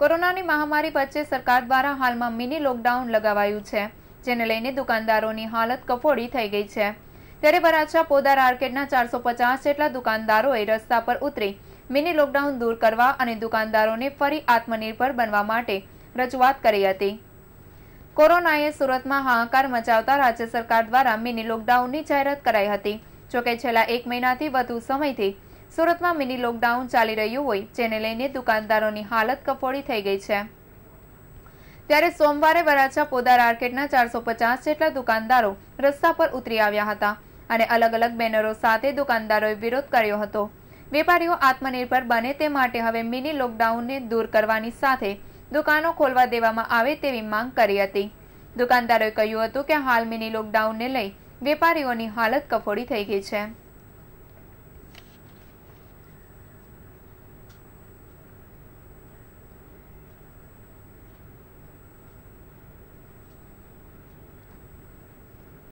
કોરોનાની મહામારી વચ્ચે સરકાર દ્વારા હાલમાં મિની લોકડાઉન લગાવાયું છે જેને લઈને દુકાનદારોની હાલત કફોડી થઈ ગઈ છે ત્યારે વરાછા પોદાર આર્કેડના ચારસો પચાસ જેટલા દુકાનદારોએ રસ્તા પર ઉતરી મિની લોકડાઉન દૂર કરવા અને દુકાનદારોને ફરી આત્મનિર્ભર બનવા માટે રજૂઆત કરી હતી કોરોનાએ સુરતમાં હાહાકાર મચાવતા રાજ્ય સરકાર દ્વારા મિની લોકડાઉનની જાહેરાત કરાઈ હતી જોકે છેલ્લા એક મહિનાથી વધુ સમયથી સુરતમાં મિની લોકડાઉન ચાલી રહ્યું હોય જેને લઈને દુકાનદારોની હાલત કફોડી થઈ ગઈ છે ત્યારે સોમવારે વરાછા પોદાર આર્કેટના ચારસો પચાસ જેટલા દુકાનદારો રસ્તા પર ઉતરી આવ્યા હતા અને અલગ અલગ બેનરો સાથે દુકાનદારોએ વિરોધ કર્યો હતો વેપારીઓ આત્મનિર્ભર બને તે માટે હવે મિની લોકડાઉનને દૂર કરવાની સાથે દુકાનો ખોલવા દેવામાં આવે તેવી માંગ કરી હતી દુકાનદારોએ કહ્યું હતું કે હાલ મિની લોકડાઉનને લઈ વેપારીઓની હાલત કફોડી થઈ ગઈ છે